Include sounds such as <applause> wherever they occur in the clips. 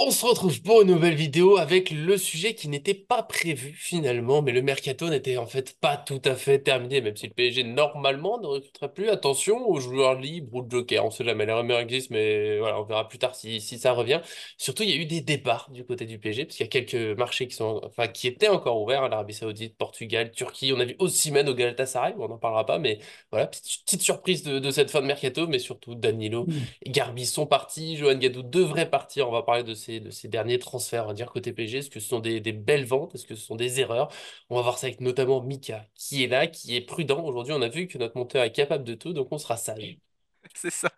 On se retrouve pour une nouvelle vidéo avec le sujet qui n'était pas prévu finalement, mais le mercato n'était en fait pas tout à fait terminé, même si le PSG normalement ne recruterait plus. Attention aux joueurs libres ou de jokers, on sait jamais, les rumeurs existent, mais voilà, on verra plus tard si, ça revient. Surtout, il y a eu des départs du côté du PSG, parce y a quelques marchés qui, sont, enfin, qui étaient encore ouverts, l'Arabie Saoudite, Portugal, Turquie. On a vu aussi même au Galatasaray, on n'en parlera pas, mais voilà, petite, surprise de, de, cette fin de mercato, mais surtout Danilo et Garbi sont partis, Johan Gadou devrait partir, on va parler de ça de ces derniers transferts, on va dire, côté PG Est-ce que ce sont des, belles ventes Est-ce que ce sont des erreurs On va voir ça avec notamment Mika, qui est là, qui est prudent. Aujourd'hui, on a vu que notre monteur est capable de tout, donc on sera sage. <laughs> C'est ça.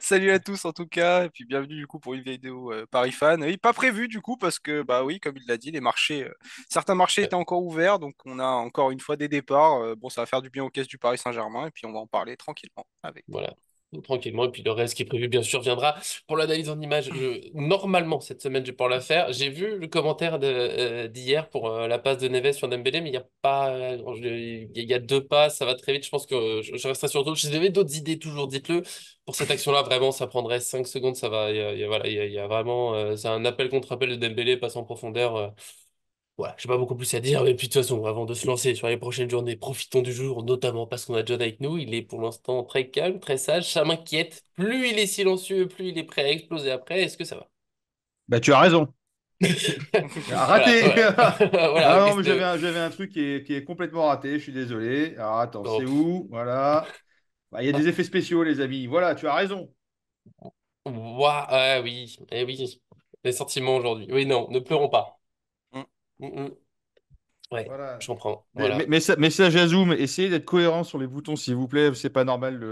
Salut à tous en tout cas, et puis bienvenue du coup pour une vidéo euh, Paris Fan. pas prévu du coup parce que bah oui, comme il l'a dit, les marchés, euh, certains marchés étaient encore ouverts, donc on a encore une fois des départs. Euh, bon, ça va faire du bien aux caisses du Paris Saint-Germain, et puis on va en parler tranquillement avec. Voilà tranquillement. Et puis le reste qui est prévu, bien sûr, viendra. Pour l'analyse en images, normalement, cette semaine, je vais la faire. J'ai vu le commentaire euh, d'hier pour euh, la passe de Neves sur Dembélé, mais il y a pas... Euh, il y a deux passes, ça va très vite. Je pense que je, resterai sur d'autres. Si vous avez d'autres idées, toujours dites-le. Pour cette action-là, vraiment, ça prendrait 5 secondes. Ça va, il y voilà, il y a, vraiment... c'est un appel contre appel de Dembélé, passe en profondeur. Voilà, je n'ai pas beaucoup plus à dire, mais de toute façon, avant de se lancer sur les prochaines journées, profitons du jour, notamment parce qu'on a John avec nous. Il est pour l'instant très calme, très sage, ça m'inquiète. Plus il est silencieux, plus il est prêt à exploser après. Est-ce que ça va Bah, tu as raison. <laughs> Ah, raté voilà, <laughs> ah, j'avais un, truc qui est, complètement raté, je suis désolé. attends, c'est où Voilà. Bah, il y a des bah. effets spéciaux, les amis. Voilà, tu as raison. Ouais, ah oui, eh oui, les sentiments aujourd'hui. Oui, non, ne pleurons pas. Mm, mm. Ouais, voilà. je comprends. Mais, message à Zoom, essayez d'être cohérent sur les boutons, s'il vous plaît. C'est pas normal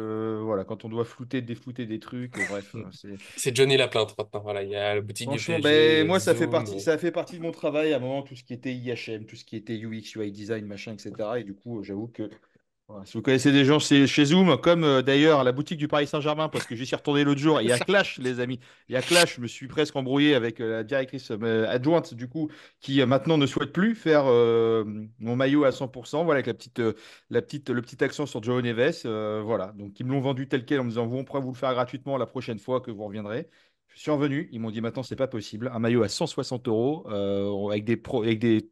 voilà, quand on doit flouter, déflouter des trucs. Euh, bref, <laughs> c'est... Johnny la plainte maintenant. Voilà, il y a le boutique du ben, Moi, ça, fait partie, ça fait partie de mon travail à un moment, tout ce qui était IHM, tout ce qui était UX, UI design, machin, etc. Et du coup, j'avoue que si vous connaissez des gens chez, Zoom, comme euh, d'ailleurs la boutique du Paris Saint-Germain, parce que j'y suis retourné l'autre jour, il y a clash, les amis. Il y a clash, je me suis presque embrouillé avec euh, la directrice euh, adjointe, du coup, qui maintenant ne souhaite plus faire mon maillot à 100%, voilà, avec la petite, la petite, le petit accent sur Joe Neves. voilà, donc ils me l'ont vendu tel quel en me disant, vous, on pourra vous le faire gratuitement la prochaine fois que vous reviendrez. Je suis revenu, ils m'ont dit, maintenant, c'est pas possible. Un maillot à 160 euros, avec des, avec des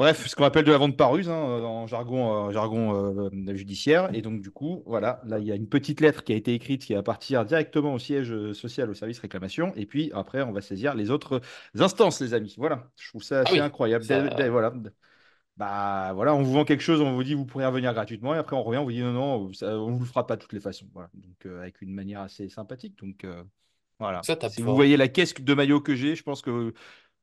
Bref, ce qu'on appelle de la vente paruse dans hein, en jargon, euh, euh, judiciaire. Et donc, du coup, voilà, là, il y a une petite lettre qui a été écrite qui va partir directement au siège euh, social, au service réclamation. Et puis, après, on va saisir les autres instances, les amis. Voilà, je trouve ça ah assez incroyable. voilà. Bah voilà, on vous vend quelque chose, on vous dit vous pourrez revenir gratuitement, et après on revient, on vous dit non, non, on ne vous le fera pas de toutes les façons. Donc avec une manière assez sympathique. Donc voilà. si vous voyez la caisse de maillot que j'ai, je pense que vous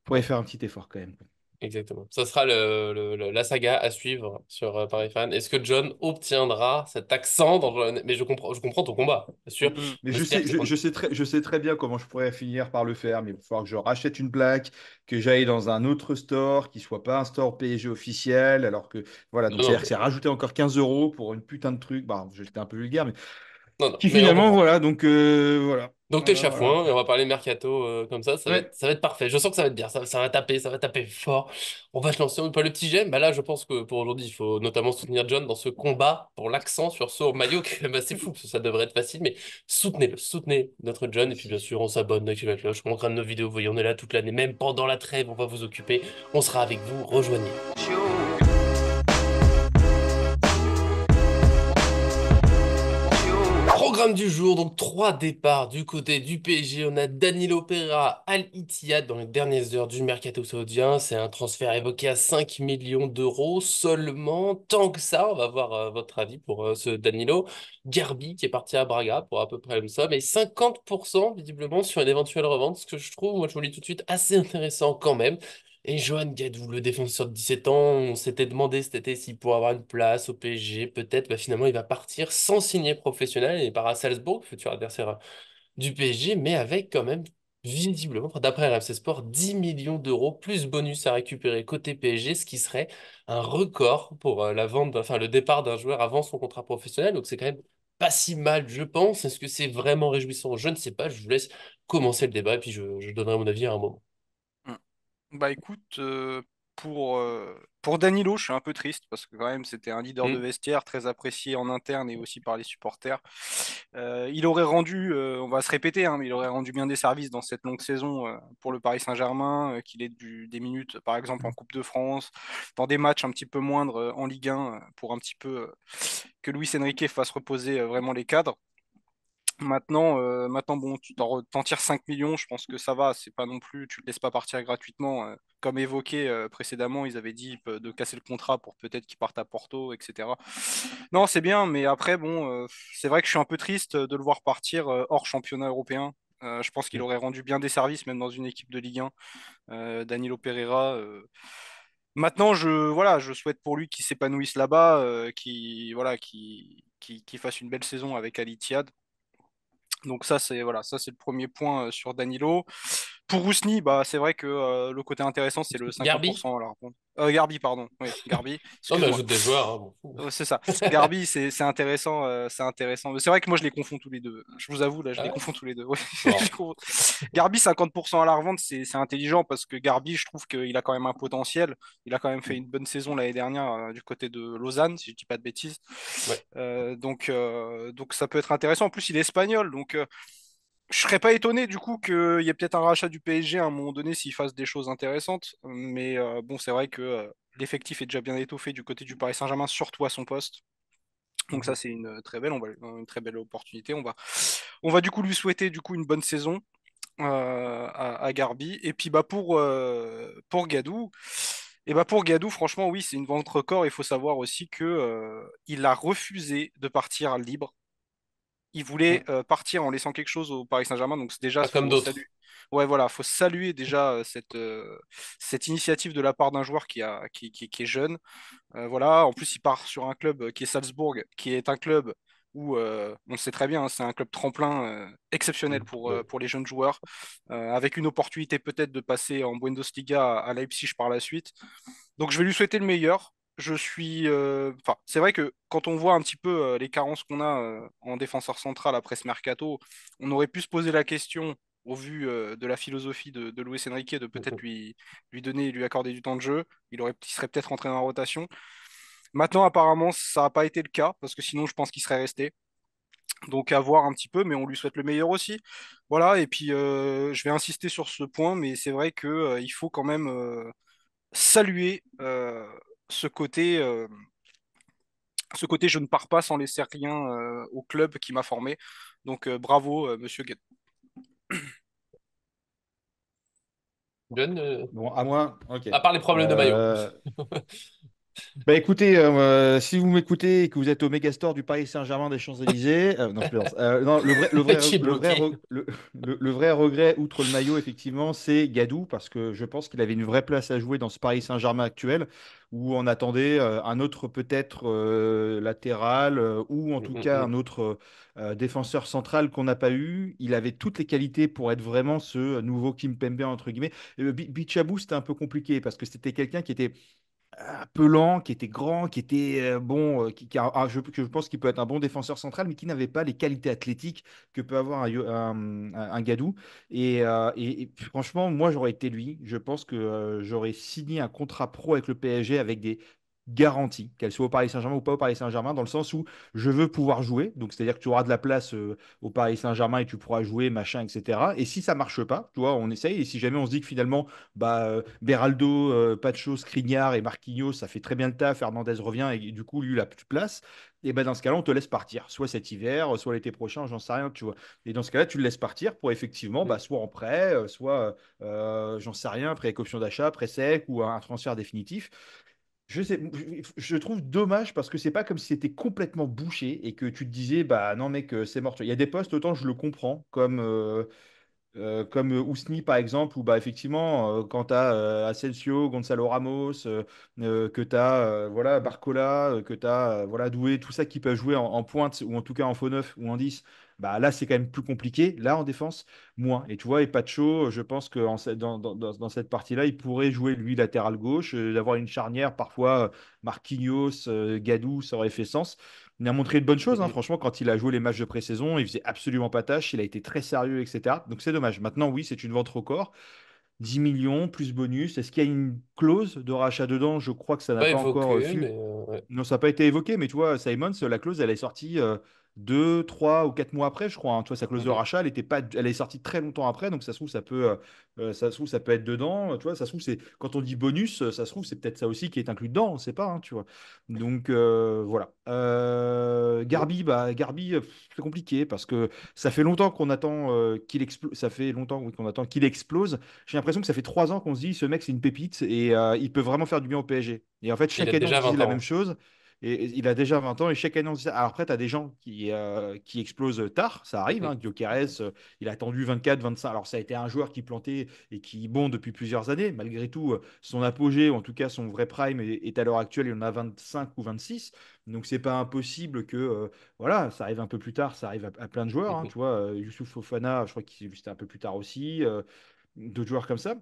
pourrez faire un petit effort quand même exactement. Ça sera le, la saga à suivre sur euh, Paris Fan. Est-ce que John obtiendra cet accent dans Mais je comprends, je comprends ton combat, sûr. Mm, mm. Mais je, sais, je, sais très, je sais très bien comment je pourrais finir par le faire, mais il va falloir que je rachète une plaque, que j'aille dans un autre store qui soit pas un store PSG officiel, alors que voilà, donc cest rajouter encore 15 euros pour une putain de truc. Bah, j'étais un peu vulgaire, mais qui finalement, voilà, donc euh, voilà. Donc t'es euh, chafouin et on va parler mercato euh, comme ça, ça, va être, ça va être parfait. Je sens que ça va être bien, ça, ça va taper, ça va taper fort. On va se lancer on pas le petit j'aime. Bah là, je pense que pour aujourd'hui, il faut notamment soutenir John dans ce combat pour l'accent sur ce maillot qui est assez fou, parce que ça devrait être facile, mais soutenez-le, soutenez notre John. Et puis bien sûr, on s'abonne, active la cloche, on manquera de nos vidéos, vous voyez, on est là toute l'année, même pendant la trêve, on va vous occuper, on sera avec vous, rejoignez. Ciao. du jour, donc trois départs du côté du PSG. On a Danilo Pereira, Al Ittihad dans les dernières heures du mercato saoudien. C'est un transfert évoqué à 5 millions d'euros seulement. Tant que ça, on va voir euh, votre avis pour euh, ce Danilo. Garbi qui est parti à Braga pour à peu près la même somme et 50% visiblement sur une éventuelle revente, ce que je trouve, moi je vous le dis tout de suite, assez intéressant quand même. Et Johan Gadou, le défenseur de 17 ans, on s'était demandé cet été s'il pourrait avoir une place au PSG, peut-être. Bah, finalement, il va partir sans signer professionnel et part à Salzbourg, futur adversaire du PSG, mais avec quand même, visiblement, d'après RFC Sport, 10 millions d'euros plus bonus à récupérer côté PSG, ce qui serait un record pour euh, la vente, enfin le départ d'un joueur avant son contrat professionnel. Donc c'est quand même pas si mal, je pense. Est-ce que c'est vraiment réjouissant Je ne sais pas. Je vous laisse commencer le débat et puis je donnerai mon avis à un moment. Bah écoute, euh, pour, euh, pour Danilo, je suis un peu triste parce que quand même c'était un leader de mm. vestiaire très apprécié en interne et aussi par les supporters. Euh, il aurait rendu, on va se répéter, hein, mais il aurait rendu bien des services dans cette longue saison pour le Paris Saint-Germain, qu'il ait des minutes par exemple en mm. Coupe de France, dans des matchs un petit peu moindres en Ligue 1 pour un petit peu que Luis Enrique fasse reposer vraiment les cadres. Maintenant, euh, maintenant bon, tu t'en tires 5 millions, je pense que ça va, c'est pas non plus, tu le laisses pas partir gratuitement. Euh. comme évoqué euh, précédemment, ils avaient dit de casser le contrat pour peut-être qu'il parte à Porto, etc. Non, c'est bien, mais après, bon, c'est vrai que je suis un peu triste de le voir partir hors championnat européen. je pense qu'il mm. aurait rendu bien des services, même dans une équipe de Ligue 1. Danilo Pereira. Maintenant, je, voilà, je souhaite pour lui qu'il s'épanouisse là-bas, qu'il voilà, fasse une belle saison avec Ali Tiad. Donc ça, c'est voilà, ça c'est le premier point euh, sur Danilo. Pour Rousni, bah, c'est vrai que euh, le côté intéressant, c'est le 50%. à la revente. Garbi, pardon. Oui, Garbi. ajoute des joueurs. c'est ça. Garbi, c'est intéressant. Euh, c'est intéressant. C'est vrai que moi, je les confonds tous les deux. Je vous avoue, là, je ah les confonds tous les deux. <laughs> Garbi, 50% à la revente, c'est intelligent parce que Garbi, je trouve qu'il a quand même un potentiel. Il a quand même fait une bonne saison l'année dernière euh, du côté de Lausanne, si je dis pas de bêtises. donc, donc, ça peut être intéressant. En plus, il est espagnol. Donc, je serais pas étonné du coup qu'il euh, y ait peut-être un rachat du PSG à un moment donné s'il fasse des choses intéressantes. Mais euh, bon, c'est vrai que euh, l'effectif est déjà bien étoffé du côté du Paris Saint-Germain, surtout à son poste. Donc ça, mhm. c'est une très belle, on une très belle opportunité. On va, on va du coup lui souhaiter du coup une bonne saison à, à, Garbi. Et puis bah pour pour Gadou. Et bah pour Gadou, franchement, oui, c'est une vente record. Il faut savoir aussi qu'il il a refusé de partir libre il voulait euh, partir en laissant quelque chose au Paris Saint-Germain. Donc déjà, ah, comme d'autres. Ouais, voilà, faut saluer déjà euh, cette, euh, cette initiative de la part d'un joueur qui, a, qui, est jeune. voilà, en plus, il part sur un club qui est Salzbourg, qui est un club où on sait très bien, hein, c'est un club tremplin exceptionnel mm, pour, pour les jeunes joueurs, avec une opportunité peut-être de passer en Bundesliga à Leipzig par la suite. Donc je vais lui souhaiter le meilleur je suis. Euh, c'est vrai que quand on voit un petit peu euh, les carences qu'on a euh, en défenseur central après ce mercato, on aurait pu se poser la question, au vu de la philosophie de, louis Luis Enrique, de peut-être lui, lui donner, lui accorder du temps de jeu. Il, aurait, serait peut-être rentré dans la rotation. Maintenant, apparemment, ça n'a pas été le cas, parce que sinon, je pense qu'il serait resté. Donc à voir un petit peu, mais on lui souhaite le meilleur aussi. Voilà, et puis je vais insister sur ce point, mais c'est vrai qu'il il faut quand même saluer ce côté, euh, ce côté je ne pars pas sans laisser rien euh, au club qui m'a formé. Donc euh, bravo, monsieur Guet. à moi. À part les problèmes de maillot. <laughs> Bah écoutez, euh, euh, si vous m'écoutez et que vous êtes au Megastore du Paris Saint-Germain des Champs-Élysées, euh, non, le, vrai, le, vrai, <laughs> le, vrai, regret, outre le maillot, effectivement, c'est Gadou, parce que je pense qu'il avait une vraie place à jouer dans ce Paris Saint-Germain actuel, où on attendait un autre peut-être latéral, ou en mmh, tout mmh, cas mmh. un autre défenseur central qu'on n'a pas eu. Il avait toutes les qualités pour être vraiment ce nouveau Kim Pembe, entre guillemets. Bichabou, c'était un peu compliqué, parce que c'était quelqu'un qui était euh, pelant, qui était grand, qui était euh, bon, euh, qui, ah, je, pense qu'il peut être un bon défenseur central, mais qui n'avait pas les qualités athlétiques que peut avoir un, Gadou. Et, franchement, moi, j'aurais été lui. Je pense que j'aurais signé un contrat pro avec le PSG avec des, garantie, qu'elle soit au Paris Saint-Germain ou pas au Paris Saint-Germain, dans le sens où je veux pouvoir jouer. Donc, c'est-à-dire que tu auras de la place euh, au Paris Saint-Germain et tu pourras jouer, machin, etc. Et si ça marche pas, tu vois, on essaye. Et si jamais on se dit que finalement, bah, euh, Beraldo, euh, Pacho, et Marquinhos, ça fait très bien le tas Fernandez revient et du coup, lui, il a plus de place, et eh ben dans ce cas-là, on te laisse partir, soit cet hiver, soit l'été prochain, j'en sais rien, tu vois. Et dans ce cas-là, tu le laisses partir pour effectivement, mm. bah, soit en prêt, soit, j'en sais rien, précaution d'achat, prêt sec ou un transfert définitif je, trouve dommage parce que c'est pas comme si c'était complètement bouché et que tu te disais bah non mec euh, c'est mort. Il y a des postes autant je le comprends comme euh, euh, comme euh, Ousni par exemple, où bah, effectivement, euh, quand tu as Asensio, Gonzalo Ramos, que tu as voilà, Barcola, que tu as voilà, Doué, tout ça qui peut jouer en, pointe ou en tout cas en faux neuf ou en 10, bah, là c'est quand même plus compliqué. Là en défense, moins. Et tu vois, et Pacho je pense que dans, dans, cette partie-là, il pourrait jouer lui latéral gauche, d'avoir une charnière parfois Marquinhos, Gadou, ça aurait fait sens. Il a montré de bonnes choses, hein. franchement, quand il a joué les matchs de pré-saison, il faisait absolument pas tâche, il a été très sérieux, etc. Donc c'est dommage. Maintenant, oui, c'est une vente record. 10 millions plus bonus. Est-ce qu'il y a une clause de rachat dedans Je crois que ça n'a pas, encore. Euh, euh, non, ça n'a pas été évoqué, mais tu vois, Simons, la clause, elle est sortie euh, deux, trois ou quatre mois après, je crois. Toi, hein. Tu sa clause de rachat, elle était pas, elle est sortie très longtemps après, donc ça se trouve ça peut, euh, euh, ça se ça peut être dedans. Tu ça se quand on dit bonus, ça se trouve c'est peut-être ça aussi qui est inclus dedans. On sait pas, hein, tu vois. Donc euh, voilà. Euh, Garbi, bah Garbi, c'est compliqué parce que ça fait longtemps qu'on attend qu'il explose. Ça fait longtemps qu'on attend qu'il explose. J'ai l'impression que ça fait trois ans qu'on se dit ce mec c'est une pépite et il peut vraiment faire du bien au PSG. Et en fait chaque année on dit la même chose il a déjà 20 ans et chaque année, on dit ça. Alors après, tu as des gens euh, qui, explosent tard, ça arrive. Hein. Euh, il a attendu 24, 25. Alors ça a été un joueur qui plantait et qui bon depuis plusieurs années. Malgré tout, euh, son apogée, ou en tout cas son vrai prime, est, à l'heure actuelle, il en a 25 ou 26. Donc c'est pas impossible que voilà, ça arrive un peu plus tard, ça arrive à, plein de joueurs. Hein. tu vois, Youssouf Fofana, je crois qu'il c'était un peu plus tard aussi, d'autres joueurs comme ça.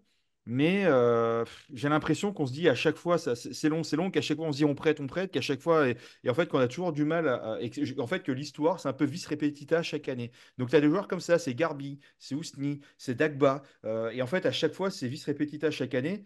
Mais euh, j'ai l'impression qu'on se dit à chaque fois, c'est long, c'est long, qu'à chaque fois on se dit on prête, on prête, qu'à chaque fois, et, en fait qu'on a toujours du mal, en fait que l'histoire, c'est un peu vice répétita chaque année. Donc tu as des joueurs comme ça, c'est Garbi, c'est Ousni, c'est Dagba, euh, et en fait à chaque fois c'est vice répétita chaque année.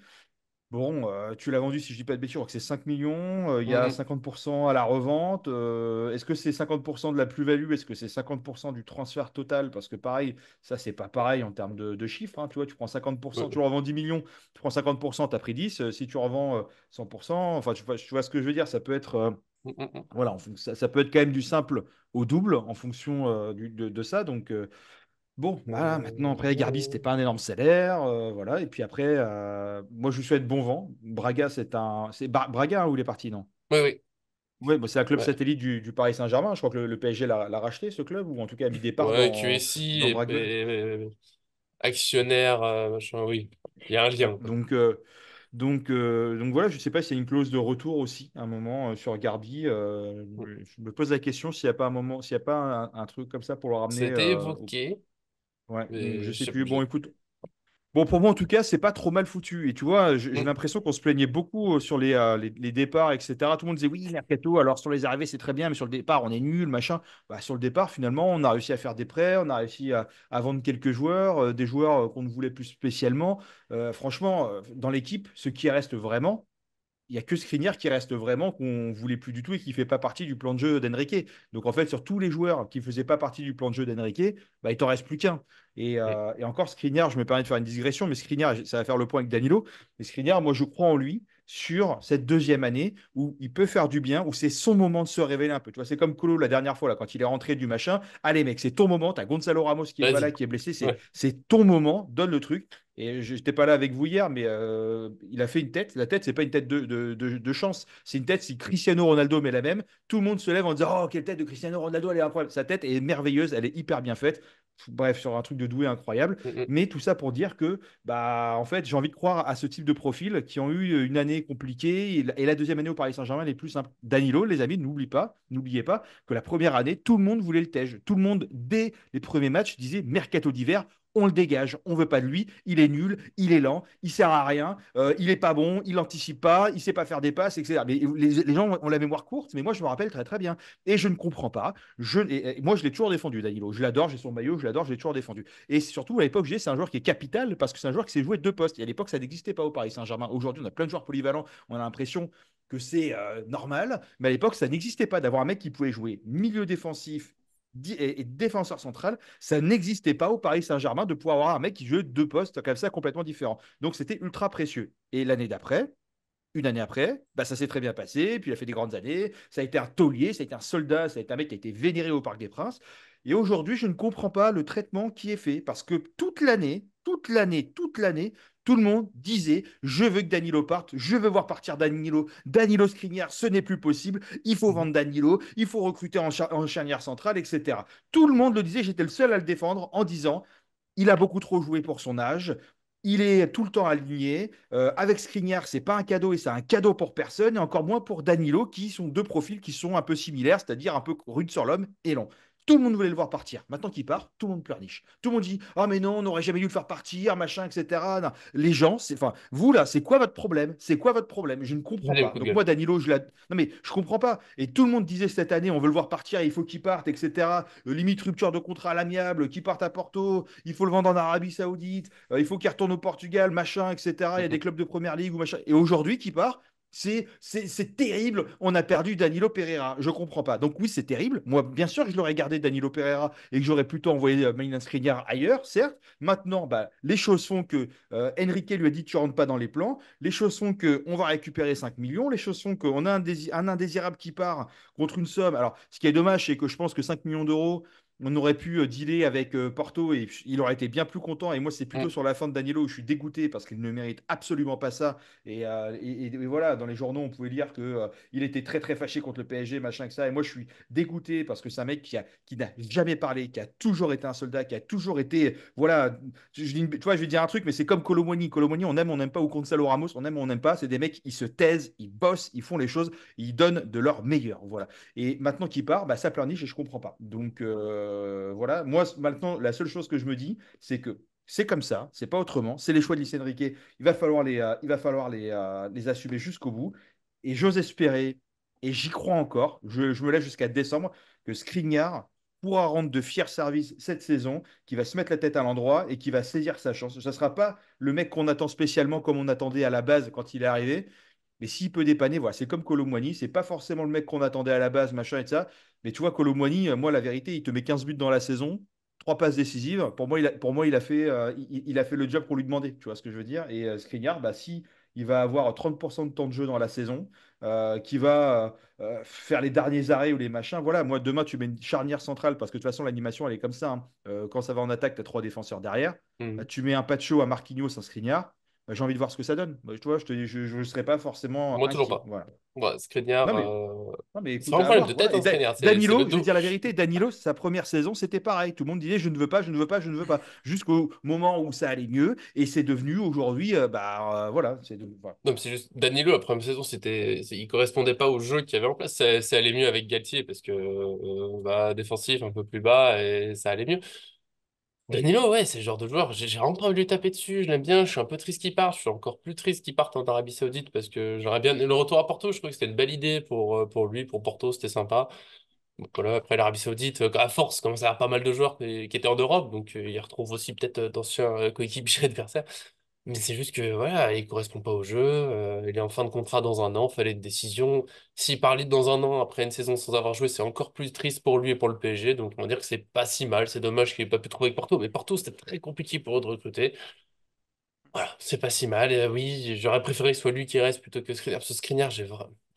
Bon, euh, tu l'as vendu, si je ne dis pas de bêtises, je que c'est 5 millions, euh, il y a 50% à la revente. Euh, est-ce que c'est 50% de la plus-value? Est-ce que c'est 50% du transfert total? Parce que pareil, ça, c'est pas pareil en termes de, chiffres. Hein, tu vois, tu prends 50%, tu revends 10 millions, tu prends 50%, tu as pris 10. si tu revends 100%, enfin, tu, vois ce que je veux dire, ça peut être... Mmh, mmh, mmh. voilà, ça, ça peut être quand même du simple au double en fonction de, ça. Donc, Bon, voilà, euh, maintenant, après, Garbi, c'était pas un énorme salaire. Euh, voilà. Et puis après, euh, moi, je vous souhaite bon vent. Braga, c'est un. C'est Braga hein, où il est parti, non Oui, oui. Bah, c'est un club satellite du, Paris Saint-Germain. Je crois que le, PSG l'a, racheté, ce club, ou en tout cas a mis des parts QSI actionnaire, machin, oui. Il y a un lien, Donc, donc, donc voilà, je ne sais pas s'il y a une clause de retour aussi un moment sur Garbi. je me pose la question s'il n'y a pas un moment, s'il y a pas un, truc comme ça pour le ramener C'était évoqué. Ouais, mm, je sais, Bon, écoute. Bon, pour moi, en tout cas, c'est pas trop mal foutu. Et tu vois, j'ai mm. l'impression qu'on se plaignait beaucoup euh, sur les, euh, départs, etc. Tout le monde disait oui, mercato, alors sur les arrivées, c'est très bien, mais sur le départ, on est nul, machin. Bah, sur le départ, finalement, on a réussi à faire des prêts, on a réussi à, vendre quelques joueurs, euh, des joueurs qu'on ne voulait plus spécialement. franchement, dans l'équipe, ce qui reste vraiment, il n'y a que Skriniar qui reste vraiment qu'on voulait plus du tout et qui ne fait pas partie du plan de jeu d'Enrique. Donc en fait, sur tous les joueurs qui ne faisaient pas partie du plan de jeu d'Enrique, bah, il t'en reste plus qu'un. Et, euh, et, encore, Skriniar, je me permets de faire une digression, mais Skriniar, ça va faire le point avec Danilo. Mais Skriniar, moi, je crois en lui sur cette deuxième année où il peut faire du bien, où c'est son moment de se révéler un peu. Tu vois, c'est comme Colo la dernière fois, là, quand il est rentré du machin. Allez, mec, c'est ton moment. Tu as Gonzalo Ramos qui est là, qui est blessé. C'est ton moment. Donne le truc. Et je pas là avec vous hier, mais euh, il a fait une tête. La tête, c'est pas une tête de, chance. C'est une tête, si Cristiano Ronaldo met la même, tout le monde se lève en disant Oh, quelle tête de Cristiano Ronaldo, elle est incroyable. Sa tête est merveilleuse, elle est hyper bien faite bref, sur un truc de doué incroyable. Mm, mm. Mais tout ça pour dire que, bah, en fait, j'ai envie de croire à ce type de profil qui ont eu euh, une année compliquée et la deuxième année au Paris Saint-Germain est plus simple. Danilo, les amis, n'oubliez pas, n'oubliez pas que la première année, tout le monde voulait le Tège. Tout le monde, dès les premiers matchs, disait mercato d'hiver, on le dégage, on veut pas de lui, il est nul, il est lent, il sert à rien, euh, il est pas bon, il anticipe pas, il sait pas faire des passes, etc. Mais les, gens ont la mémoire courte, mais moi je me rappelle très très bien. Et je ne comprends pas. Je, moi je l'ai toujours défendu, Danilo. Je l'adore, j'ai son maillot, je l'adore, je l'ai toujours défendu. Et surtout à l'époque, j'ai c'est un joueur qui est capital parce que c'est un joueur qui s'est joué deux postes. à l'époque, ça n'existait pas au Paris Saint-Germain. Aujourd'hui, on a plein de joueurs polyvalents, on a l'impression que c'est euh, normal, mais à l'époque, ça n'existait pas d'avoir un mec qui pouvait jouer milieu défensif et, défenseur central. Ça n'existait pas au Paris Saint-Germain de pouvoir avoir un mec qui jouait deux postes comme ça complètement différents. Donc c'était ultra précieux. Et l'année d'après, une année après, bah, ça s'est très bien passé, puis il a fait des grandes années, ça a été un taulier, ça a été un soldat, ça a été un mec qui a été vénéré au Parc des Princes, et aujourd'hui, je ne comprends pas le traitement qui est fait parce que toute l'année, toute l'année, toute l'année, tout le monde disait je veux que Danilo parte, je veux voir partir Danilo, Danilo Skriniar, ce n'est plus possible, il faut vendre Danilo, il faut recruter en, charnière centrale, etc. Tout le monde le disait, j'étais le seul à le défendre en disant il a beaucoup trop joué pour son âge. Il est tout le temps aligné. avec euh, avec Skriniar, n'est pas un cadeau et c'est un cadeau pour personne, et encore moins pour Danilo, qui sont deux profils qui sont un peu similaires, c'est-à-dire un peu rude sur l'homme et long. Tout le monde voulait le voir partir. Maintenant qu'il part, tout le monde pleurniche. Tout le monde dit Ah, mais non, on n'aurait jamais dû le faire partir, machin, etc. Les gens, c'est enfin, vous là, c'est quoi votre problème C'est quoi votre problème Je ne comprends pas. Donc, moi, Danilo, je la. Non, mais je comprends pas. Et tout le monde disait cette année On veut le voir partir, il faut qu'il parte, etc. Euh, limite rupture de contrat à l'amiable, qu'il parte à Porto, il faut le vendre en Arabie Saoudite, euh, il faut qu'il retourne au Portugal, machin, etc. Il y a des clubs de première ligue ou machin. Et aujourd'hui, qui part c'est terrible. On a perdu Danilo Pereira. Je comprends pas. Donc oui, c'est terrible. Moi, bien sûr je l'aurais gardé Danilo Pereira et que j'aurais plutôt envoyé euh, Maïna Skriniar ailleurs, certes. Maintenant, bah, les chaussons que euh, Enrique lui a dit tu rentres pas dans les plans. Les chaussons font que on va récupérer 5 millions. Les chaussons font qu'on a un, un indésirable qui part contre une somme. Alors, ce qui est dommage, c'est que je pense que 5 millions d'euros, on aurait pu euh, dealer avec euh, Porto et il aurait été bien plus content. Et moi, c'est plutôt mm. sur la fin de Danilo où je suis dégoûté parce qu'il ne mérite absolument pas ça. Et, euh, voilà, dans les journaux, on pouvait lire qu'il était très très fâché contre le PSG, machin que ça. Et moi, je suis dégoûté parce que c'est un mec qui, a, qui n'a jamais parlé, qui a toujours été un soldat, qui a toujours été. Voilà, je, tu vois, je vais dire un truc, mais c'est comme Colomoni. Colomoni, on aime, on n'aime pas, ou contre Ramos, on aime, on n'aime pas. C'est des mecs, ils se taisent, ils bossent, ils font les choses, ils donnent de leur meilleur. Voilà. Et maintenant qu'il part, bah, ça pleurniche et je comprends pas. Donc. Euh, voilà, moi maintenant, la seule chose que je me dis, c'est que c'est comme ça, c'est pas autrement, c'est les choix de Lucien Riquet, Il va falloir les, euh, il va falloir euh, les, assumer jusqu'au bout. Et j'ose espérer, et j'y crois encore, je, je me lève jusqu'à décembre, que Skriniar pourra rendre de fiers services cette saison, qui va se mettre la tête à l'endroit et qui va saisir sa chance. Ça ne sera pas le mec qu'on attend spécialement comme on attendait à la base quand il est arrivé, mais s'il peut dépanner, voilà, c'est comme Colomboigny, c'est pas forcément le mec qu'on attendait à la base, machin et ça. Mais tu vois, Colomboigny, euh, moi, la vérité, il te met 15 buts dans la saison, trois passes décisives. Pour moi, il a, pour moi, il a, fait, euh, il, a fait le job qu'on lui demandait, tu vois ce que je veux dire. Et euh, Skriniar, bah, si il va avoir 30% de temps de jeu dans la saison, qui va faire les derniers arrêts ou les machins. Voilà, moi, demain, tu mets une charnière centrale parce que de toute façon, l'animation, elle est comme ça. Hein. quand ça va en attaque, tu as trois défenseurs derrière. Mmh. tu mets un patcho à Marquinhos, un Skriniar. Bah, j'ai envie de voir ce que ça donne. Bah, tu vois, je ne je, je pas forcément. Moi, toujours pas. Voilà. Euh, c'est un problème de tête, hein, Danilo, je vais dire la vérité, Danilo, sa première saison, c'était pareil. Tout le monde disait je ne veux pas, je ne veux pas, je ne veux pas. Jusqu'au moment où ça allait mieux. Et c'est devenu aujourd'hui, euh, bah euh, voilà. C'est Non, c'est juste. Danilo, la première saison, c'était, il correspondait pas au jeu qu'il y avait en place. Ça, allait mieux avec Galtier parce que va bah, défensif, un peu plus bas, et ça allait mieux. Danilo, ouais, c'est le genre de joueur. J'ai vraiment pas envie taper dessus. Je l'aime bien. Je suis un peu triste qu'il parte. Je suis encore plus triste qu'il parte en Arabie Saoudite parce que j'aurais bien. Le retour à Porto, je crois que c'était une belle idée pour, euh, pour lui, pour Porto. C'était sympa. Donc voilà, après l'Arabie Saoudite, euh, à force, commence à avoir pas mal de joueurs qui, étaient en Europe. Donc euh, il retrouve aussi peut-être d'anciens coéquipiers <laughs> adversaires. Mais c'est juste que voilà, il correspond pas au jeu. Euh, il est en fin de contrat dans un an, fallait une décision. S'il parlait dans un an après une saison sans avoir joué, c'est encore plus triste pour lui et pour le PSG. Donc on va dire que c'est pas si mal. C'est dommage qu'il n'ait pas pu trouver avec Porto. Mais Porto, c'était très compliqué pour eux de recruter. Voilà, c'est pas si mal. Et, euh, oui, j'aurais préféré que ce soit lui qui reste plutôt que Skriniar. Parce que Skriniar, j'ai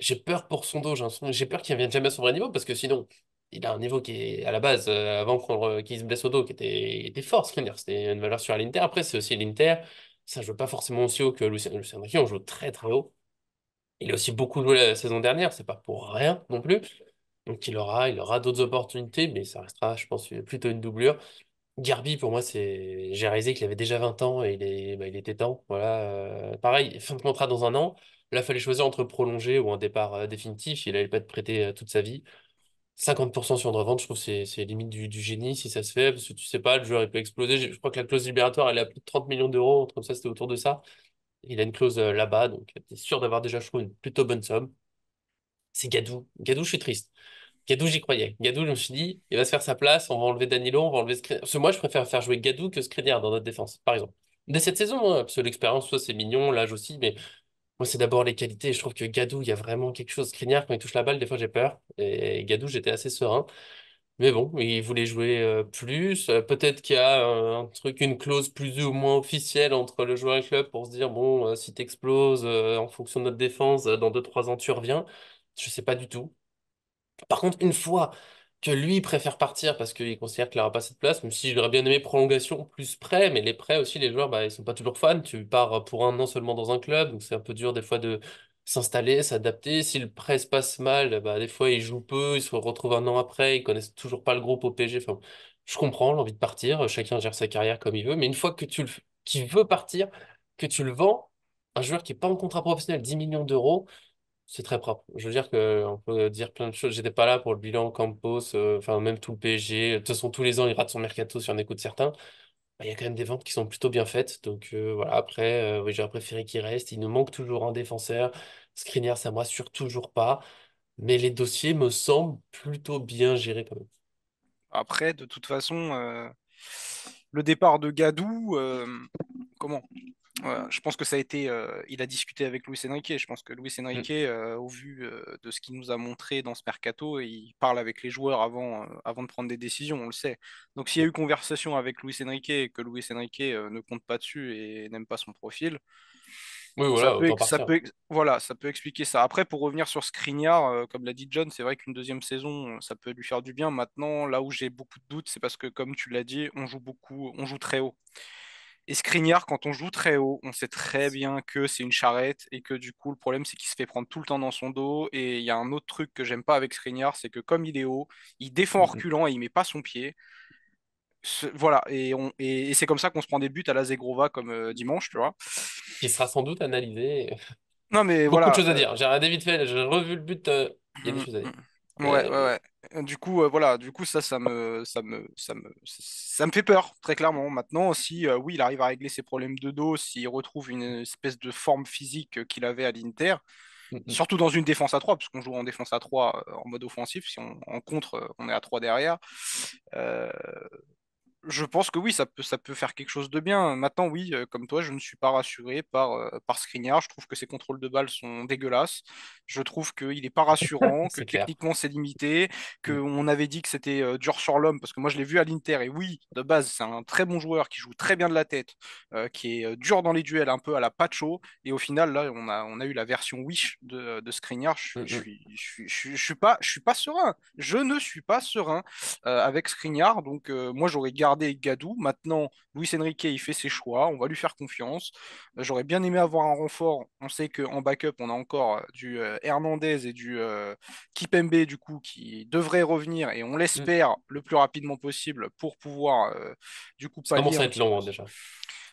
j'ai peur pour son dos. J'ai peur qu'il ne revienne jamais à son vrai niveau parce que sinon, il a un niveau qui est à la base, euh, avant qu'on qu'il se blesse au dos, qui était, était fort, screener C'était une valeur sur l'Inter. Après, c'est aussi l'Inter ça veux pas forcément aussi haut que Lucien, Lucien on joue très très haut. Il a aussi beaucoup joué la saison dernière, c'est pas pour rien non plus. Donc il aura, il aura d'autres opportunités, mais ça restera, je pense, plutôt une doublure. Garbi, pour moi, c'est. J'ai réalisé qu'il avait déjà 20 ans et il, est... Bah, il était temps. Voilà. Euh, pareil, fin de contrat dans un an. Là, il fallait choisir entre prolonger ou un départ euh, définitif. Il n'allait pas être prêté euh, toute sa vie. 50% sur une revente, je trouve que c'est limite du, génie si ça se fait, parce que tu sais pas, le joueur il peut exploser. Je, crois que la clause libératoire, elle est à plus de 30 millions d'euros, comme ça, c'était autour de ça. Il a une clause euh, là-bas, donc euh, tu es sûr d'avoir déjà trouve une plutôt bonne somme. C'est Gadou. Gadou, je suis triste. Gadou, j'y croyais. Gadou, je me suis dit, il va se faire sa place, on va enlever Danilo, on va enlever Skriniar. Parce que moi, je préfère faire jouer Gadou que Skriniar dans notre défense, par exemple. Dès cette saison, hein, parce que l'expérience, soit c'est mignon, l'âge aussi, mais moi, c'est d'abord les qualités. Je trouve que Gadou, il y a vraiment quelque chose. de crinière quand il touche la balle, des fois, j'ai peur. Et Gadou, j'étais assez serein. Mais bon, il voulait jouer euh, plus. Euh, peut-être qu'il y a euh, un truc, une clause plus ou moins officielle entre le joueur et le club pour se dire, bon, si tu exploses en fonction de notre défense, dans 2-3 ans, tu reviens. Je ne sais pas du tout. Par contre, une fois que lui préfère partir parce qu'il considère qu'il n'aura pas cette place, même si j'aurais bien aimé prolongation plus prêt, mais les prêts aussi, les joueurs, bah, ils sont pas toujours fans. Tu pars euh, pour un an seulement dans un club, donc c'est un peu dur des fois de s'installer, s'adapter. Si le prêt se passe mal, bah, des fois ils jouent peu, ils se retrouvent un an après, ils connaissent toujours pas le groupe au PG. Enfin, je comprends l'envie de partir, euh, chacun gère sa carrière comme il veut, mais une fois que tu le... qu'il veut partir, que tu le vends, un joueur qui n'est pas en contrat professionnel, 10 millions d'euros, c'est très propre. Je veux dire qu'on peut dire plein de choses. J'étais pas là pour le bilan Campos, euh, enfin même tout le PSG. De toute façon, tous les ans, il rate son mercato si on écoute certains. Bah, il y a quand même des ventes qui sont plutôt bien faites. Donc euh, voilà, après, euh, oui, j'aurais préféré qu'il reste. Il nous manque toujours un défenseur. Skriniar, ça me rassure toujours pas. Mais les dossiers me semblent plutôt bien gérés quand même. Après, de toute façon, le départ de Gadou, comment je pense que ça a été. Euh, il a discuté avec Luis Enrique. Je pense que Luis mm. Enrique, euh, au vu euh, de ce qu'il nous a montré dans ce mercato, il parle avec les joueurs avant, avant de prendre des décisions, on le sait. Donc s'il y a eu conversation avec Luis Enrique et que Luis Enrique ne compte pas dessus et n'aime pas son profil, oui, voilà, ça, peut, voilà, ça peut expliquer ça. Après, pour revenir sur Skriniar, comme l'a dit John, c'est vrai qu'une deuxième saison, ça peut lui faire du bien. Maintenant, là où j'ai beaucoup de doutes, c'est parce que, comme tu l'as dit, on joue beaucoup, on joue très haut. Et Skriniar, quand on joue très haut, on sait très bien que c'est une charrette et que du coup, le problème, c'est qu'il se fait prendre tout le temps dans son dos. Et il y a un autre truc que j'aime pas avec Skriniar, c'est que comme il est haut, il défend en reculant mhm. et il met pas son pied. voilà, et, c'est comme ça qu'on se prend des buts à la Zegrova comme euh, dimanche, tu vois. Il sera sans doute analysé. Non, mais Beaucoup voilà. de choses à euh, dire. J'ai regardé vite fait, j'ai revu le but. Euh, il y a des mm, à dire. Mm. Ouais, ouais, ouais. Du coup, euh, voilà, du coup, ça, ça me, ça me, me, ça me fait peur, très clairement. Maintenant, si euh, oui, il arrive à régler ses problèmes de dos, s'il retrouve une espèce de forme physique euh, qu'il avait à l'Inter, surtout dans une défense à 3, parce qu'on joue en défense à 3 en mode offensif, si on en contre, on est à 3 derrière. Euh, je pense que oui, ça peut, ça peut faire quelque chose de bien. Maintenant, oui, euh, comme toi, je ne suis pas rassuré par, euh, par Skriniar. Je trouve que ses contrôles de balles sont dégueulasses. Je trouve qu'il n'est pas rassurant, <laughs> que techniquement c'est limité, qu'on mm. avait dit que c'était euh, dur sur l'homme, parce que moi je l'ai vu à l'Inter. Et oui, de base, c'est un très bon joueur qui joue très bien de la tête, qui est dur dans les duels, un peu à la Pacho. Et au final, là, on a, on a eu la version Wish de, de Je ne suis, pas, suis pas serein. Je ne suis pas serein avec Skriniar. Donc, moi, j'aurais gardé garder Gadou. Maintenant, Luis Enrique, il fait ses choix. On va lui faire confiance. Euh, j'aurais bien aimé avoir un renfort. On sait qu'en backup, on a encore euh, du euh, Hernandez et du Kipembe, du coup, qui devraient revenir. Et on mm. l'espère le plus rapidement possible pour pouvoir, du coup, Ça commence à être long, hein, déjà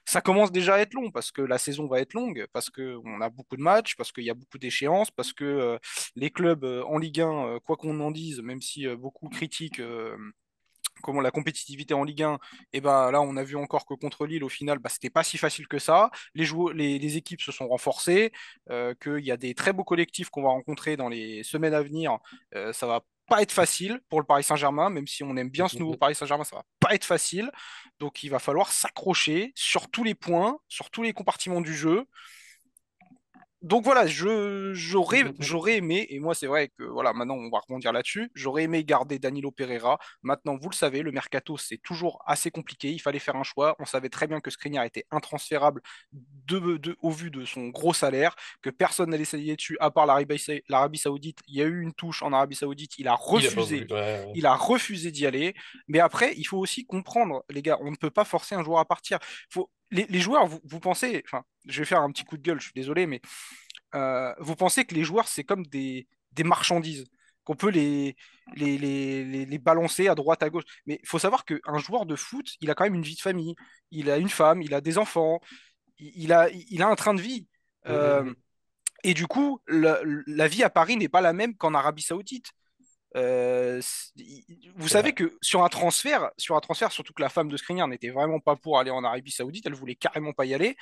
ça commence déjà à être long parce que la saison va être longue, parce qu'on a beaucoup de matchs, parce qu'il y a beaucoup d'échéances, parce que les clubs en Ligue 1, quoi qu'on en dise, même si beaucoup critiquent comment la compétitivité en Ligue 1, et bah là on a vu encore que contre Lille au final bah, c'était pas si facile que ça. Les, les, équipes se sont renforcées, euh, qu'il y a des très beaux collectifs qu'on va rencontrer dans les semaines à venir. Euh, ça va pas être facile pour le Paris Saint-Germain, même si on aime bien ce nouveau mmh. Paris Saint-Germain, ça va pas être facile. Donc il va falloir s'accrocher sur tous les points, sur tous les compartiments du jeu donc voilà, j'aurais mmh mmh. j'aurais aimé, et moi c'est vrai que voilà, maintenant on va rebondir là-dessus, j'aurais aimé garder Danilo Pereira. Maintenant, vous le savez, le mercato c'est toujours assez compliqué, il fallait faire un choix. On savait très bien que Skriniar était intransférable au vu de son gros salaire, que personne n'allait s'allier dessus à part l'Arabie Saoudite. Il y a eu une touche en Arabie Saoudite, il a refusé, refusé d'y aller. Mais après, il faut aussi comprendre, les gars, on ne peut pas forcer un joueur à partir. Faut, les, joueurs, vous, pensez, enfin, je vais faire un petit coup de gueule, je suis désolé, mais euh, vous pensez que les joueurs, c'est comme des, marchandises, qu'on peut les les, balancer à droite, à gauche. Mais il faut savoir qu'un joueur de foot, il a quand même une vie de famille, il a une femme, il a des enfants, il, a, il a un train de vie. Euh, et du coup, la vie à Paris n'est pas la même qu'en Arabie Saoudite. Euh, vous savez que sur un transfert, sur un transfert, surtout que la femme de Skriniar n'était vraiment pas pour aller en Arabie Saoudite, elle voulait carrément pas y aller.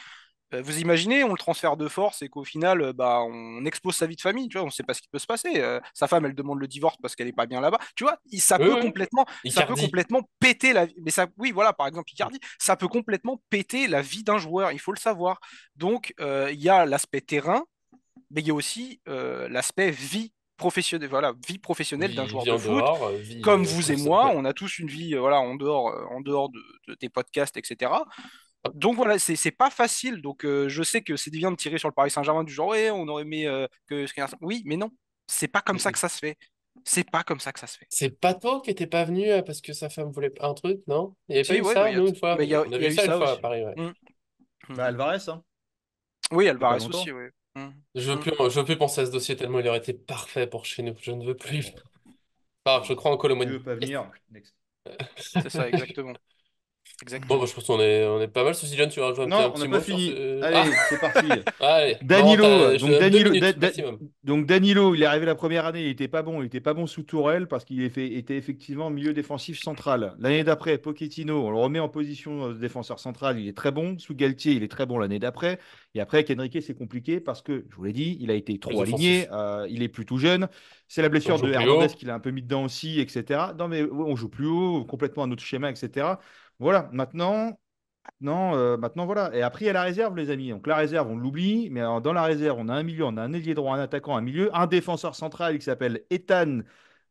Euh, vous imaginez, on le transfère de force et qu'au final, euh, bah, on expose sa vie de famille. Tu vois, on ne sait pas ce qui peut se passer. sa femme, elle demande le divorce parce qu'elle n'est pas bien là-bas. Tu vois, ça peut complètement, ça peut complètement péter la. Mais ça, oui, voilà, par exemple, Icardi, ça peut complètement péter la vie d'un joueur. Il faut le savoir. Donc, il y a l'aspect terrain, mais il y a aussi l'aspect vie professionnelle, voilà, vie professionnelle d'un joueur de foot. Euh, comme euh, vous et moi, on a tous une vie, euh, voilà, en dehors, en dehors de, des podcasts, etc. Donc voilà, c'est pas facile. Donc je sais que c'est bien de tirer sur le Paris Saint-Germain du genre, ouais, on aurait aimé que. Oui, mais non, c'est pas comme ça que ça se fait. C'est pas comme ça que ça se fait. C'est pas toi qui n'étais pas venu parce que sa femme voulait un truc, non Il y avait eu ça, une fois. Mais y avait y a eu ça, une fois à Paris, ouais. Mmh. Bah, mmh. Alvarez, hein. Oui, Alvarez aussi, oui. Je veux mm. plus, je veux plus penser à ce dossier tellement il aurait été parfait pour chez nous. Je ne veux plus. je crois en Colomani. Tu veux pas venir. C'est ça, exactement. Bon, bah, je pense qu'on est, on est pas mal. ce tu vas non, on n'a pas fini. Allez, ah. c'est parti. Danilo, donc, Danilo il est arrivé la première année, il était pas bon, il était pas bon sous Tourelle parce qu'il était effectivement milieu défensif central. L'année d'après, Pochettino, on le remet en position défenseur central, il est très bon. Sous Galtier, il est très bon l'année d'après. Et après, avec Enrique, c'est compliqué parce que, je vous l'ai dit, il a été trop aligné, euh, il est plutôt jeune. C'est la blessure de Hernandez qu'il a un peu mis dedans aussi, etc. Non, mais on joue plus haut, complètement un autre schéma, etc. Voilà, maintenant, non, euh, maintenant, voilà. Et après, il y a la réserve, les amis. Donc, la réserve, on l'oublie, mais dans la réserve, on a un milieu, on a un ailier droit, un attaquant, un milieu, un défenseur central qui s'appelle Ethan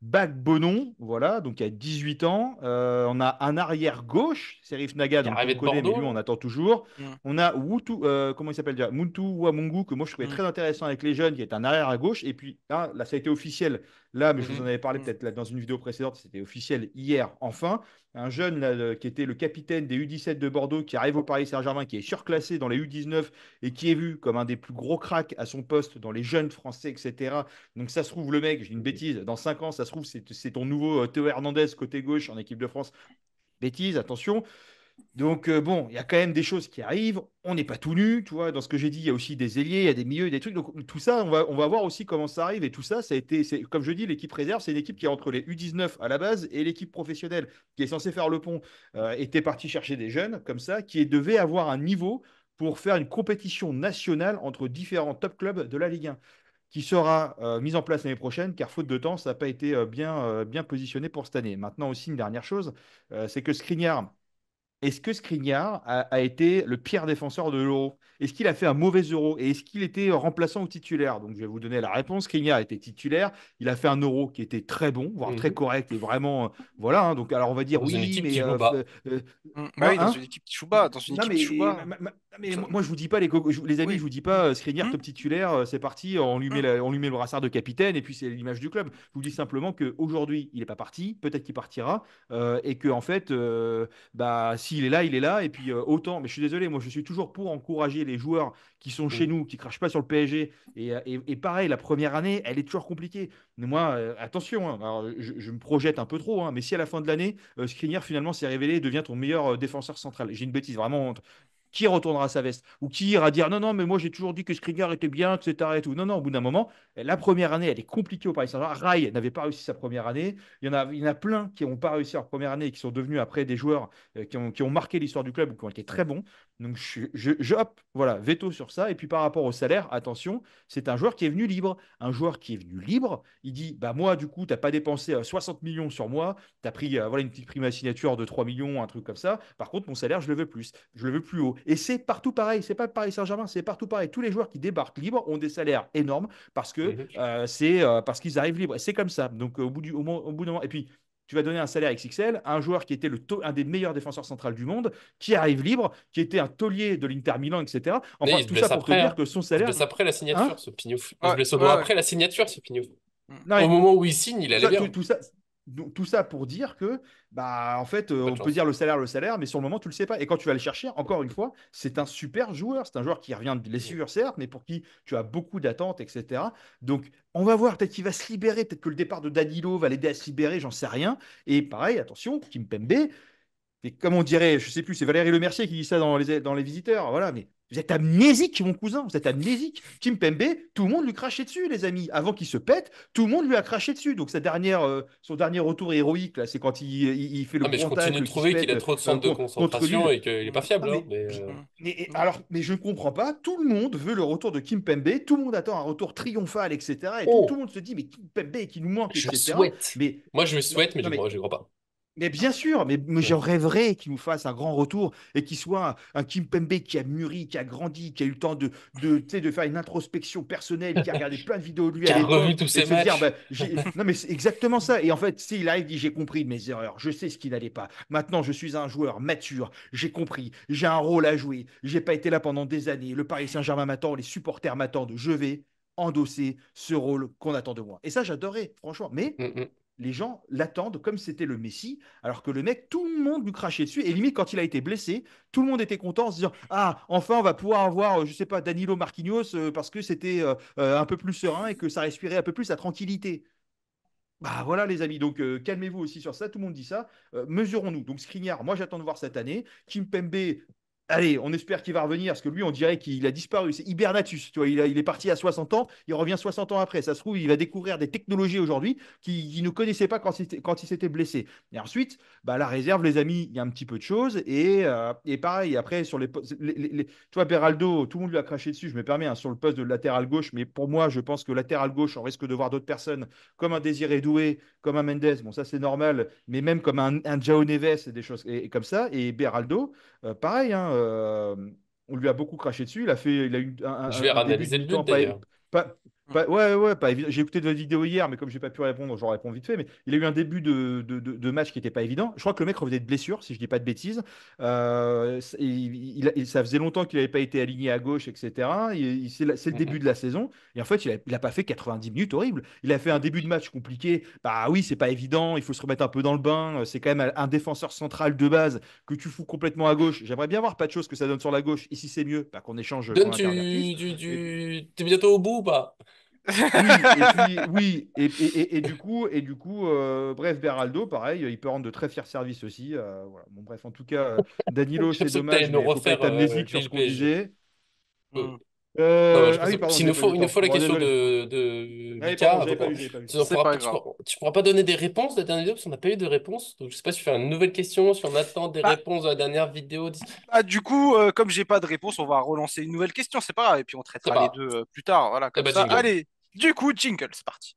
Bac Bonon, voilà, donc il y a 18 ans. Euh, on a un arrière gauche, Serif Naga, donc on connaît, mais lui on attend toujours. Mm. On a Wutu, euh, comment il s'appelle déjà Muntu Wamungu, que moi je trouvais mm. très intéressant avec les jeunes, qui est un arrière à gauche. Et puis hein, là, ça a été officiel. Là, mais je vous mm-hmm. en avais parlé mm. peut-être dans une vidéo précédente, c'était officiel hier, enfin. Un jeune qui était le capitaine des U17 de Bordeaux, qui arrive au Paris Saint-Germain, qui est surclassé dans les U19 et qui est vu comme un des plus gros cracks à son poste dans les jeunes français, etc. Donc ça se trouve, le mec, j'ai une bêtise, dans 5 ans, ça se c'est ton nouveau euh, Théo Hernandez côté gauche en équipe de France. Bêtise, attention. Donc, euh, bon, il y a quand même des choses qui arrivent. On n'est pas tout nu, tu vois. Dans ce que j'ai dit, il y a aussi des ailiers, il y a des milieux, des trucs. Donc, tout ça, on va, voir aussi comment ça arrive. Et tout ça, ça a été, comme je dis, l'équipe réserve, c'est une équipe qui est entre les U19 à la base et l'équipe professionnelle qui est censée faire le pont. était euh, partie chercher des jeunes comme ça, qui devait avoir un niveau pour faire une compétition nationale entre différents top clubs de la Ligue 1 qui sera euh, mise en place l'année prochaine, car faute de temps, ça n'a pas été euh, bien, euh, bien positionné pour cette année. Maintenant aussi, une dernière chose, c'est que Skriniar est-ce que Skriniar a, été le pire défenseur de l'Euro Est-ce qu'il a fait un mauvais Euro Et est-ce qu'il était remplaçant ou titulaire Donc, je vais vous donner la réponse. Skriniar était titulaire. Il a fait un Euro qui était très bon, voire mhm. très correct et vraiment, euh, voilà. Hein. donc, alors on va dire oui, mais euh, euh, mm, bah hein, oui, dans hein? une équipe qui chouba, dans une équipe mais, mais moi, je vous dis pas les, les amis, je je vous dis pas Skriniar mm. top titulaire, c'est parti, on lui, mm. met on lui met le brassard de capitaine et puis c'est l'image du club. Je vous dis simplement que aujourd'hui, il n'est pas parti. Peut-être qu'il partira et que en fait, bah si il est là, il est là. Et puis euh, autant, mais je suis désolé, moi je suis toujours pour encourager les joueurs qui sont chez mm. nous, qui crachent pas sur le PSG. Euh, et, pareil, la première année, elle est toujours compliquée. Mais moi, euh, attention, hein, je, me projette un peu trop, hein, mais si à la fin de l'année, euh, Skriniar finalement s'est révélé devient ton meilleur défenseur central, j'ai une bêtise, vraiment, qui retournera sa veste Ou qui ira dire non, non, mais moi j'ai toujours dit que Skriniar était bien, etc. Et tout. Non, non, au bout d'un moment, la première année, elle est compliquée au Paris Saint-Germain. Rai n'avait pas réussi sa première année. Il y en a, il a plein qui n'ont pas réussi leur première année et qui sont devenus après des joueurs euh, qui ont, qui ont marqué l'histoire du club ou qui ont été très bons. Donc je, hop, voilà, veto sur ça. Et puis par rapport au salaire, attention, c'est un joueur qui est venu libre. Un joueur qui est venu libre, il dit bah moi du coup, t'as pas dépensé 60 euh, millions sur moi, tu as pris euh, voilà une petite prime à signature de 3 millions, un truc comme ça. Par contre, mon salaire, je le veux plus, je le veux plus haut. Et c'est partout pareil, c'est pas Paris Saint-Germain, c'est partout pareil. Tous les joueurs qui débarquent libres ont des salaires énormes parce que mhm. euh, c'est parce qu'ils arrivent libres. C'est comme ça. Donc au bout du au bout d'un moment et puis tu vas donner un salaire XXL à un joueur qui était le un des meilleurs défenseurs centrales du monde, qui arrive libre, qui était un taulier de l'Inter Milan, etc. Enfin, tout ça pour dire hein. que son salaire. Hein il se après la signature, ce Pignouf. Il après la signature, ce Pignouf. au moment où il signe, il allait bien. Tout, tout ça, tout ça pour dire que, bah, en fait, euh, on peut dire le salaire, le salaire, mais sur le moment, tu ne le sais pas. Et quand tu vas le chercher, encore une fois, c'est un super joueur. C'est un joueur qui revient de blessure, certes, mais pour qui tu as beaucoup d'attentes, etc. Donc, on va voir, peut-être qu'il va se libérer. Peut-être que le départ de Danilo va l'aider à se libérer, j'en sais rien. Et pareil, attention, Kim Pembe. Et comme on dirait, je sais plus, c'est Valérie Le Mercier qui dit ça dans les, dans les visiteurs. Voilà, mais vous êtes amnésique, mon cousin, vous êtes amnésique. Kim Pembe, tout le monde lui crachait dessus, les amis. Avant qu'il se pète, tout le monde lui a craché dessus. Donc sa dernière, euh, son dernier retour héroïque, là, c'est quand il, fait le ah, mais je continue de trouver qu'il a trop de euh, de concentration et qu'il n'est pas fiable. Ah, hein, mais, euh, mm. alors, mais je ne comprends pas. Tout le monde veut le retour de Kim Pembe, tout le monde attend un retour triomphal, etc. Et oh. tout, le monde se dit, mais Kim Pembe qui nous manque, je Souhaite. Mais, moi, je le souhaite, mais, je ne crois pas. Mais bien sûr, mais, mais j'en qu'il nous fasse un grand retour et qu'il soit un, Kim Pembe qui a mûri, qui a grandi, qui a eu le temps de, de faire une introspection personnelle, qui a regardé plein de vidéos de lui. <laughs> Qui a revu tous ses matchs. Dire, bah, non, mais c'est exactement ça. Et en fait, s'il arrive, il dit J'ai compris mes erreurs, je sais ce qui n'allait pas. Maintenant, je suis un joueur mature, j'ai compris, j'ai un rôle à jouer, j'ai pas été là pendant des années. Le Paris Saint-Germain m'attend, les supporters m'attendent, je vais endosser ce rôle qu'on attend de moi. Et ça, j'adorais, franchement. Mais mmh, mmh les gens l'attendent comme c'était le Messi, alors que le mec, tout le monde lui crachait dessus. Et limite, quand il a été blessé, tout le monde était content en se disant Ah, enfin, on va pouvoir avoir, euh, je ne sais pas, Danilo Marquinhos euh, parce que c'était euh, un peu plus serein et que ça respirait un peu plus sa tranquillité. Bah voilà, les amis, donc calmez-vous aussi sur ça. Tout le monde dit ça. Mesurons-nous. Donc, Skriniar, moi, j'attends de voir cette année. Pembe. Allez, on espère qu'il va revenir, parce que lui, on dirait qu'il a disparu. C'est hibernatus, tu vois. Il, est parti à 60 ans, il revient 60 ans après. Ça se trouve, il va découvrir des technologies aujourd'hui qu'il ne connaissait pas quand, il s'était blessé. Et ensuite, bah, la réserve, les amis, il y a un petit peu de choses. Et, euh, et pareil, après, sur les, les, Tu vois, Beraldo, tout le monde lui a craché dessus, je me permets, hein, sur le poste de latéral gauche. Mais pour moi, je pense que latéral gauche, on risque de voir d'autres personnes comme un Désiré Doué, comme un Mendes. Bon, ça, c'est normal. Mais même comme un, un Neves des choses et, comme ça. Et Beraldo, euh, pareil, hein. Euh, on lui a beaucoup craché dessus. Il a fait, il a eu un, Je vais un, début le but, pas, pas, Mmh. ouais, ouais, pas évident. J'ai écouté de votre vidéo hier, mais comme je n'ai pas pu répondre, j'en réponds vite fait. Mais il a eu un début de, match qui n'était pas évident. Je crois que le mec revenait de blessure, si je dis pas de bêtises. Euh, il, ça faisait longtemps qu'il n'avait pas été aligné à gauche, etc. c'est, le mmh début de la saison. Et en fait, il n'a pas fait 90 minutes horrible. Il a fait un début de match compliqué. Bah oui, c'est pas évident. Il faut se remettre un peu dans le bain. C'est quand même un défenseur central de base que tu fous complètement à gauche. J'aimerais bien voir pas de choses que ça donne sur la gauche. Ici, c'est mieux. Bah, qu'on échange. Donne, tu, es bientôt au bout ou pas oui, et, du coup, et du coup euh, bref, Beraldo, pareil, il peut rendre de très fiers services aussi. Euh, bon, bref, en tout cas, euh, Danilo, c'est dommage, mais il faut être amnésique sur ce qu'on disait. Mm. Ah il nous faut, il nous faut la question de, de tu pourras pas donner des réponses de la dernière vidéo parce qu'on n'a pas eu de réponse. Donc je sais pas si tu fais une nouvelle question, si on attend des bah réponses à la dernière vidéo. Ah, du coup, comme j'ai pas de réponse, on va relancer une nouvelle question, c'est pas et puis on traitera les deux plus tard. Eh ben, Allez, du coup, jingle, c'est parti.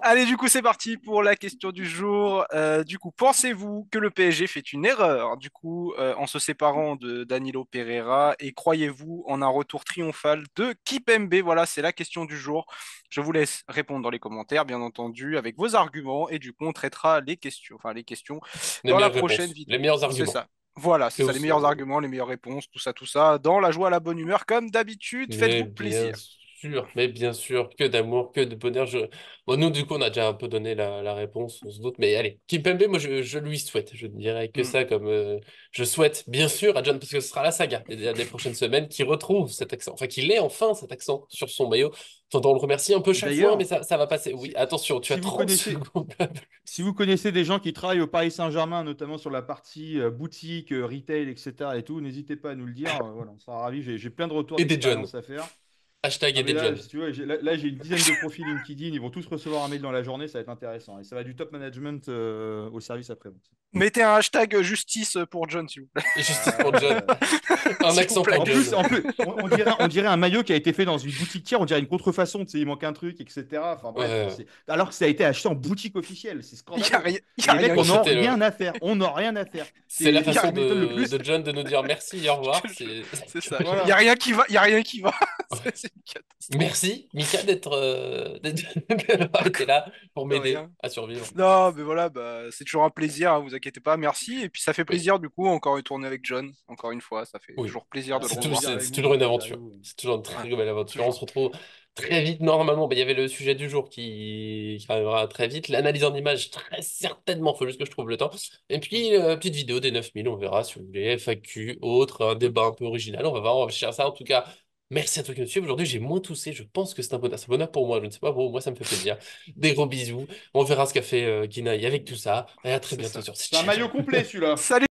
Allez, du coup, c'est parti pour la question du jour. Euh, du coup, pensez-vous que le PSG fait une erreur, du coup, euh, en se séparant de Danilo Pereira Et croyez-vous en un retour triomphal de Kipembe Voilà, c'est la question du jour. Je vous laisse répondre dans les commentaires, bien entendu, avec vos arguments. Et du coup, on traitera les questions, enfin, les questions dans la prochaine vidéo. Les meilleurs arguments. C'est ça. Voilà, c'est ça, les meilleurs euh, arguments, les meilleures réponses, tout ça, tout ça, dans la joie, la bonne humeur, comme d'habitude. Eh faites-vous plaisir sûr, mais bien sûr, que d'amour, que de bonheur. nous, du coup, on a déjà un peu donné la, réponse, on se doute, mais allez, Kimpembe, moi, je, lui souhaite, je ne dirais que hmm. ça, comme euh, je souhaite, bien sûr, à John, parce que ce sera la saga des, prochaines semaines, qu'il retrouve cet accent, enfin, qu'il ait enfin cet accent sur son maillot. On le remercie un peu chaque fois, mais ça, va passer. Oui, attention, tu as trop secondes. <laughs> si vous connaissez des gens qui travaillent au Paris Saint-Germain, notamment sur la partie euh, boutique, euh, retail, etc., et tout, n'hésitez pas à nous le dire. voilà, on sera ravis. J'ai plein de retours et des à faire. Hashtag ah, là, j'ai une dizaine de profils LinkedIn. Ils vont tous recevoir un mail dans la journée. Ça va être intéressant. Et ça va du top management euh, au service après Mettez un hashtag justice pour John, s'il vous plaît. Justice pour John. <laughs> un accent en plus, on, dirait, un maillot qui a été fait dans une boutique tiers. On dirait une contrefaçon. il manque un truc, etc. Alors que ça a été acheté en boutique officielle. C'est scandaleux. rien on n'a rien à faire. On n'a rien à faire. <laughs> C'est, la façon de, de, John de nous dire merci au revoir. <laughs> C'est, Il n'y a rien qui va. Il a rien qui va. <laughs> Merci, Mika, d'être euh, <laughs> là pour m'aider à survivre. Non, mais voilà, bah, c'est toujours un plaisir, hein, vous inquiétez pas. Merci. Et puis, ça fait plaisir, du coup, encore une tournée avec John. Encore une fois, ça fait toujours plaisir de le revoir. Ah, c'est toujours une aventure. C'est toujours une très belle aventure. On se retrouve très vite normalement. Bah, il y avait le sujet du jour qui, arrivera très vite. L'analyse en images, très certainement. Il faut juste que je trouve le temps. Et puis, euh, petite vidéo des 9000, on verra sur les FAQ, autre, un débat un peu original. On va voir, on va chercher ça. En tout cas, Merci à toi qui me suivent. Aujourd'hui, j'ai moins toussé. Je pense que c'est un bonheur. C'est un bonheur pour moi. Je ne sais pas pour moi, ça me fait plaisir. Des gros bisous. On verra ce qu'a fait euh, avec tout ça. Et à très bientôt sur C'est un maillot complet, celui-là. <laughs> Salut!